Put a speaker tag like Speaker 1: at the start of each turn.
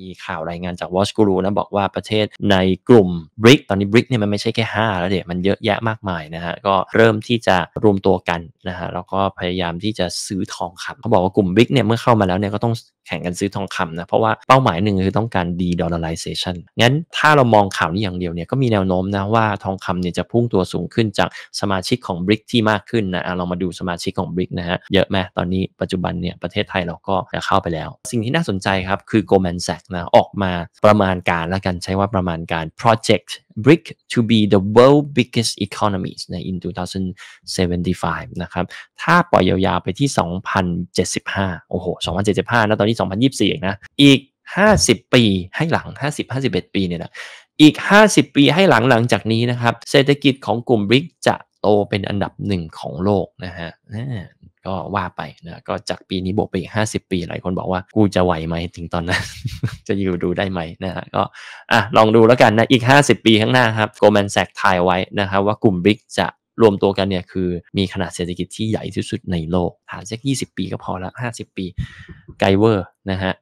Speaker 1: มีข่าวรายงานจากวอชกูรูนะ บอกว่าประเทศในกลุ่มบริกตอนนี้บริกเนี่ยมันไม่ใช่แค่ 5 แล้วเดี๋ยวมันเยอะแยะมากมายนะฮะก็เริ่มที่จะรวมตัวกันนะฮะแล้วก็พยายามที่จะซื้อทองคำเขาบอกว่ากลุ่มบริกเนี่ยเมื่อเข้ามาแล้วเนี่ยก็ต้องแข่งกันซื้อทองคำนะเพราะว่าเป้าหมายหนึ่งคือต้องการด e d ลล l a r i z a ชั o นงั้นถ้าเรามองข่าวนี้อย่างเดียวเนี่ยก็มีแนวโน้มนะว่าทองคำเนี่ยจะพุ่งตัวสูงขึ้นจากสมาชิกของบริกที่มากขึ้นนะเรามาดูสมาชิกของบริกนะฮะเยอะไหมตอนนี้ปัจจุบันเนี่ยประเทศไทยเราก็จะเข้าไปแล้ว สิ่งที่น่าสนใจครับคือ Goldman Sachs นะออกมาประมาณการและกันใช้ว่าประมาณการ project BRIC to be the world biggest economies ใน in 2075นะครับถ้าปล่อยยาวๆไปที่ 2075โอ้โห2075แล้วตอนนี้2024เองนะอีก50 ปีให้หลัง 50-51 ปีเนี่ยนะอีก 50 ปีให้หลังหลังจากนี้นะครับเศรษฐกิจของกลุ่มบริกจะโตเป็นอันดับหนึ่งของโลกนะฮะก็ว่าไปนะก็จากปีนี้บวกไปอีก50 ปีหลายคนบอกว่ากูจะไหวไหมถึงตอนนั้น จะอยู่ดูได้ไหมนะฮะก็อ่ะลองดูแล้วกันนะอีก 50 ปีข้างหน้าครับ โกลแมนแซกทายไว้นะครับว่ากลุ่มบิ๊กจะรวมตัวกันเนี่ยคือมีขนาดเศรษฐกิจที่ใหญ่ที่สุดในโลกถามสัก20 ปีก็พอละ50 ปีไกเวอร์นะฮะ